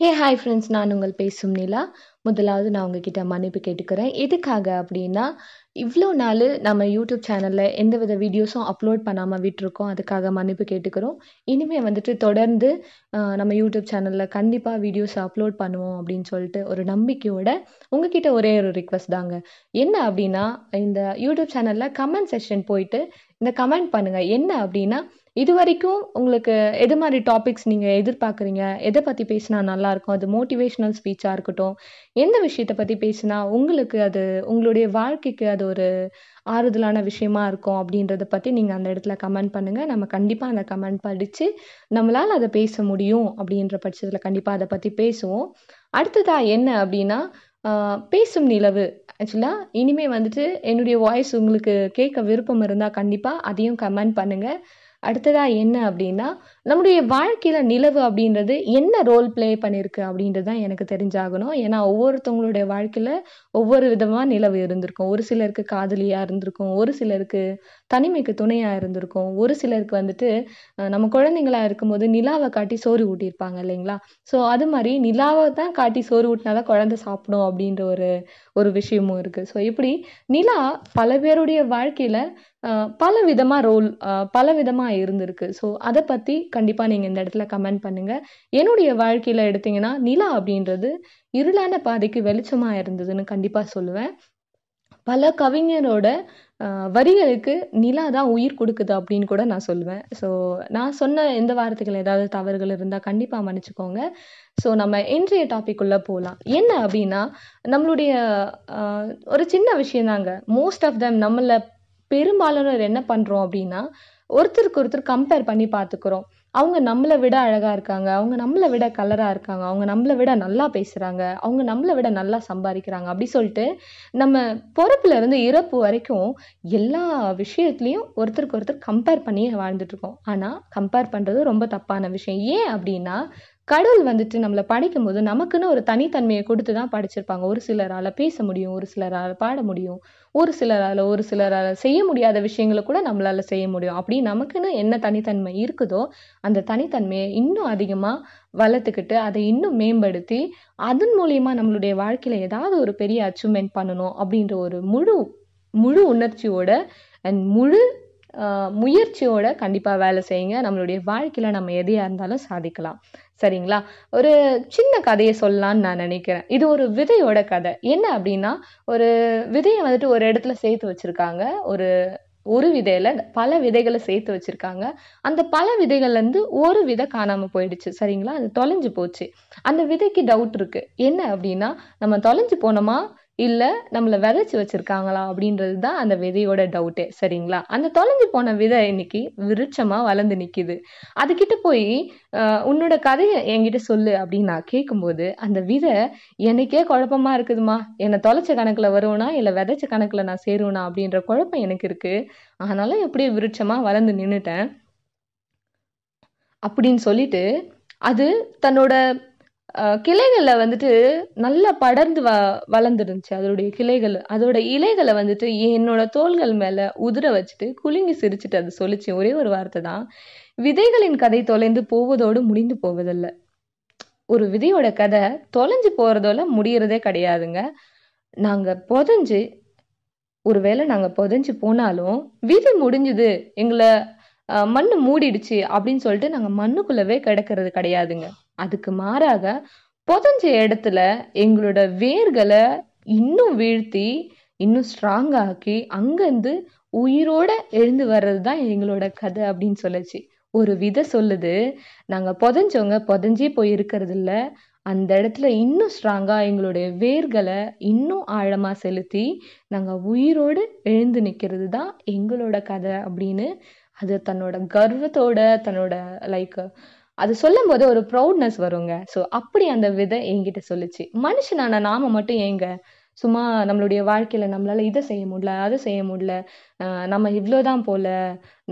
hey hi friends நான் உங்கள் பேசும் நிலா முதலாவது நான் உங்ககிட்ட மன்னிப்பு கேட்டுக்கிறேன் எதுக்காக அப்படின்னா இவ்வளோ நாள் நம்ம யூடியூப் சேனலில் எந்த வித வீடியோஸும் அப்லோட் பண்ணாமல் விட்டுருக்கோம் அதுக்காக மன்னிப்பு கேட்டுக்கிறோம் இனிமேல் வந்துட்டு தொடர்ந்து நம்ம யூடியூப் சேனலில் கண்டிப்பாக வீடியோஸ் அப்லோட் பண்ணுவோம் அப்படின்னு சொல்லிட்டு ஒரு நம்பிக்கையோட உங்ககிட்ட ஒரே ஒரு ரிக்வஸ்ட் தாங்க என்ன அப்படின்னா இந்த யூடியூப் சேனலில் கமெண்ட் செக்ஷன் போயிட்டு இந்த கமெண்ட் பண்ணுங்கள் என்ன அப்படின்னா இது வரைக்கும் உங்களுக்கு எது மாதிரி டாபிக்ஸ் நீங்கள் எதிர்பார்க்குறீங்க எதை பற்றி பேசினா நல்லாயிருக்கும் அது மோட்டிவேஷ்னல் ஸ்பீச்சாக இருக்கட்டும் எந்த விஷயத்தை பற்றி பேசினா உங்களுக்கு அது உங்களுடைய வாழ்க்கைக்கு அது ஒரு ஆறுதலான விஷயமா இருக்கும் அப்படின்றத பற்றி நீங்கள் அந்த இடத்துல கமெண்ட் பண்ணுங்கள் நம்ம கண்டிப்பாக அந்த கமெண்ட் படித்து நம்மளால் அதை பேச முடியும் அப்படின்ற பட்சத்தில் கண்டிப்பாக அதை பற்றி பேசுவோம் அடுத்ததாக என்ன அப்படின்னா பேசும் நிலவு ஆக்சுவலாக இனிமேல் வந்துட்டு என்னுடைய வாய்ஸ் உங்களுக்கு கேட்க விருப்பம் இருந்தால் கண்டிப்பாக அதையும் கமெண்ட் பண்ணுங்கள் அடுத்ததாக என்ன அப்படின்னா நம்முடைய வாழ்க்கையில் நிலவு அப்படின்றது என்ன ரோல் பிளே பண்ணியிருக்கு அப்படின்றது தான் எனக்கு தெரிஞ்சாகணும் ஏன்னா ஒவ்வொருத்தவங்களுடைய வாழ்க்கையில் ஒவ்வொரு விதமாக நிலவு இருந்திருக்கும் ஒரு சிலருக்கு காதலியாக இருந்திருக்கும் ஒரு சிலருக்கு தனிமைக்கு துணையாக இருந்திருக்கும் ஒரு சிலருக்கு வந்துட்டு நம்ம குழந்தைங்களா இருக்கும்போது நிலாவை காட்டி சோறு ஊட்டியிருப்பாங்க இல்லைங்களா ஸோ அது மாதிரி நிலாவை தான் காட்டி சோறு ஊட்டினா தான் குழந்தை சாப்பிடும் அப்படின்ற ஒரு ஒரு விஷயமும் இருக்குது ஸோ இப்படி நிலா பல பேருடைய வாழ்க்கையில் பல விதமாக ரோல் பல விதமாக இருந்திருக்கு ஸோ அதை பற்றி கண்டிப்பாக நீங்கள் இந்த இடத்துல கமெண்ட் பண்ணுங்கள் என்னுடைய வாழ்க்கையில் எடுத்திங்கன்னா நிலா அப்படின்றது இருளான பாதைக்கு வெளிச்சமாக இருந்ததுன்னு கண்டிப்பாக சொல்லுவேன் பல கவிஞரோட வரிகளுக்கு நிலா தான் உயிர் கொடுக்குது அப்படின்னு கூட நான் சொல்லுவேன் ஸோ நான் சொன்ன எந்த வார்த்தைகள் ஏதாவது தவறுகள் இருந்தால் கண்டிப்பாக மன்னிச்சுக்கோங்க ஸோ நம்ம இன்றைய உள்ளே போகலாம் என்ன அப்படின்னா நம்மளுடைய ஒரு சின்ன விஷயம் தாங்க மோஸ்ட் ஆஃப் தம் நம்மளை பெரும்பாலானோர் என்ன பண்ணுறோம் அப்படின்னா ஒருத்தருக்கு ஒருத்தர் கம்பேர் பண்ணி பார்த்துக்கிறோம் அவங்க நம்மளை விட அழகாக இருக்காங்க அவங்க நம்மளை விட கலராக இருக்காங்க அவங்க நம்மளை விட நல்லா பேசுகிறாங்க அவங்க நம்மளை விட நல்லா சம்பாதிக்கிறாங்க அப்படி சொல்லிட்டு நம்ம பொறுப்புலேருந்து இறப்பு வரைக்கும் எல்லா விஷயத்துலேயும் ஒருத்தருக்கு ஒருத்தர் கம்பேர் பண்ணி வாழ்ந்துட்டுருக்கோம் ஆனால் கம்பேர் பண்ணுறது ரொம்ப தப்பான விஷயம் ஏன் அப்படின்னா கடவுள் வந்துட்டு நம்மளை படிக்கும் போது நமக்குன்னு ஒரு தனித்தன்மையை கொடுத்து தான் படிச்சிருப்பாங்க ஒரு சிலரால் பேச முடியும் ஒரு சிலரால் பாட முடியும் ஒரு சிலரால் ஒரு சிலரால் செய்ய முடியாத விஷயங்களை கூட நம்மளால் செய்ய முடியும் அப்படி நமக்குன்னு என்ன தனித்தன்மை இருக்குதோ அந்த தனித்தன்மையை இன்னும் அதிகமாக வளர்த்துக்கிட்டு அதை இன்னும் மேம்படுத்தி அதன் மூலியமா நம்மளுடைய வாழ்க்கையில் ஏதாவது ஒரு பெரிய அச்சீவ்மெண்ட் பண்ணணும் அப்படின்ற ஒரு முழு முழு உணர்ச்சியோட அண்ட் முழு முயற்சியோட கண்டிப்பாக வேலை செய்யுங்க நம்மளுடைய வாழ்க்கையில் நம்ம எதையாக இருந்தாலும் சாதிக்கலாம் சரிங்களா ஒரு சின்ன கதையை சொல்லலான்னு நான் நினைக்கிறேன் இது ஒரு விதையோட கதை என்ன அப்படின்னா ஒரு விதையை வந்துட்டு ஒரு இடத்துல சேர்த்து வச்சிருக்காங்க ஒரு ஒரு விதையில பல விதைகளை சேர்த்து வச்சிருக்காங்க அந்த பல விதைகள்ல இருந்து ஒரு விதை காணாம போயிடுச்சு சரிங்களா அது தொலைஞ்சு போச்சு அந்த விதைக்கு டவுட் இருக்கு என்ன அப்படின்னா நம்ம தொலைஞ்சு போனோமா இல்லை நம்மளை விதைச்சி வச்சுருக்காங்களா அப்படின்றது தான் அந்த விதையோட டவுட்டே சரிங்களா அந்த தொலைஞ்சு போன விதை இன்னைக்கு விருட்சமாக வளர்ந்து நிற்கிது அதுக்கிட்ட போய் உன்னோட கதையை என்கிட்ட சொல்லு அப்படின்னு நான் கேட்கும்போது அந்த விதை எனக்கே குழப்பமாக இருக்குதுமா என்னை தொலைச்ச கணக்கில் வருவனா இல்லை விதைச்ச கணக்கில் நான் சேருவனா அப்படின்ற குழப்பம் எனக்கு இருக்குது அதனால எப்படியே விருட்சமாக வளர்ந்து நின்றுட்டேன் அப்படின்னு சொல்லிட்டு அது தன்னோட கிளைகளில் வந்துட்டு நல்லா படர்ந்து வ வளர்ந்துருந்துச்சு அதோடைய கிளைகள் அதோட இலைகளை வந்துட்டு என்னோட தோள்கள் மேலே உதிர வச்சுட்டு குலுங்கி சிரிச்சுட்டு அது சொல்லிச்சு ஒரே ஒரு வார்த்தை தான் விதைகளின் கதை தொலைந்து போவதோடு முடிந்து போவதில்லை ஒரு விதையோட கதை தொலைஞ்சு போகிறதோட முடியறதே கிடையாதுங்க நாங்கள் புதஞ்சு ஒருவேளை நாங்கள் புதஞ்சு போனாலும் விதி முடிஞ்சுது எங்களை மண் மூடிடுச்சு அப்படின்னு சொல்லிட்டு நாங்கள் மண்ணுக்குள்ளவே கிடக்கிறது கிடையாதுங்க அதுக்கு மாறாக புதஞ்ச இடத்துல எங்களோட வேர்களை இன்னும் வீழ்த்தி இன்னும் ஸ்ட்ராங் ஆக்கி அங்கேருந்து உயிரோட எழுந்து வர்றது தான் எங்களோட கதை அப்படின்னு சொல்லுச்சு ஒரு விதை சொல்லுது நாங்கள் புதஞ்சவங்க புதஞ்சே போய் இருக்கிறது அந்த இடத்துல இன்னும் ஸ்ட்ராங்காக எங்களுடைய வேர்களை இன்னும் ஆழமாக செலுத்தி நாங்கள் உயிரோடு எழுந்து நிற்கிறது தான் எங்களோட கதை அப்படின்னு அது தன்னோட கர்வத்தோட தன்னோட லைக் அது சொல்லும் போது ஒரு ப்ரௌட்னஸ் வருங்க ஸோ அப்படி அந்த விதை என்கிட்ட சொல்லிச்சு மனுஷனான நாம மட்டும் ஏங்க சும்மா நம்மளுடைய வாழ்க்கையில நம்மளால இதை செய்ய முடியல அதை செய்ய முடியல நம்ம இவ்வளோதான் போல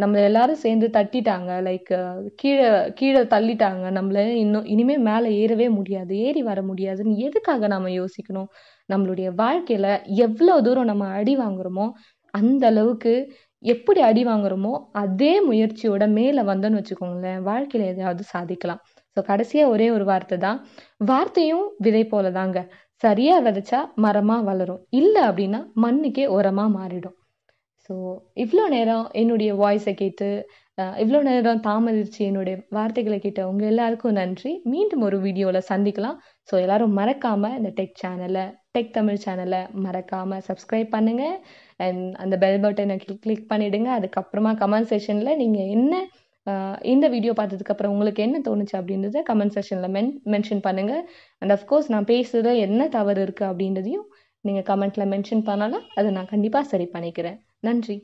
நம்ம எல்லாரும் சேர்ந்து தட்டிட்டாங்க லைக் கீழே கீழே தள்ளிட்டாங்க நம்மள இன்னும் இனிமே மேலே ஏறவே முடியாது ஏறி வர முடியாதுன்னு எதுக்காக நாம யோசிக்கணும் நம்மளுடைய வாழ்க்கையில எவ்வளவு தூரம் நம்ம அடி வாங்குறோமோ அந்த அளவுக்கு எப்படி அடி வாங்குறோமோ அதே முயற்சியோட மேலே வந்தோன்னு வச்சுக்கோங்களேன் வாழ்க்கையில் எதையாவது சாதிக்கலாம் ஸோ கடைசியாக ஒரே ஒரு வார்த்தை தான் வார்த்தையும் விதை போல தாங்க சரியாக விதைச்சா மரமாக வளரும் இல்லை அப்படின்னா மண்ணுக்கே உரமாக மாறிடும் ஸோ இவ்வளோ நேரம் என்னுடைய வாய்ஸை கேட்டு இவ்வளோ நேரம் தாமதிச்சு என்னுடைய வார்த்தைகளை கேட்ட உங்கள் எல்லாருக்கும் நன்றி மீண்டும் ஒரு வீடியோவில் சந்திக்கலாம் ஸோ எல்லாரும் மறக்காமல் இந்த டெக் சேனலை டெக் தமிழ் சேனலை மறக்காமல் சப்ஸ்கிரைப் பண்ணுங்கள் அண்ட் அந்த பெல் பட்டனை கிளிக் கிளிக் பண்ணிவிடுங்க அதுக்கப்புறமா கமெண்ட் செஷனில் நீங்கள் என்ன இந்த வீடியோ பார்த்ததுக்கப்புறம் உங்களுக்கு என்ன தோணுச்சு அப்படின்றத கமெண்ட் செஷனில் மென் மென்ஷன் பண்ணுங்கள் அண்ட் அஃப்கோர்ஸ் நான் பேசுகிற என்ன தவறு இருக்குது அப்படின்றதையும் நீங்கள் கமெண்ட்டில் மென்ஷன் பண்ணாலும் அதை நான் கண்டிப்பாக சரி பண்ணிக்கிறேன் நன்றி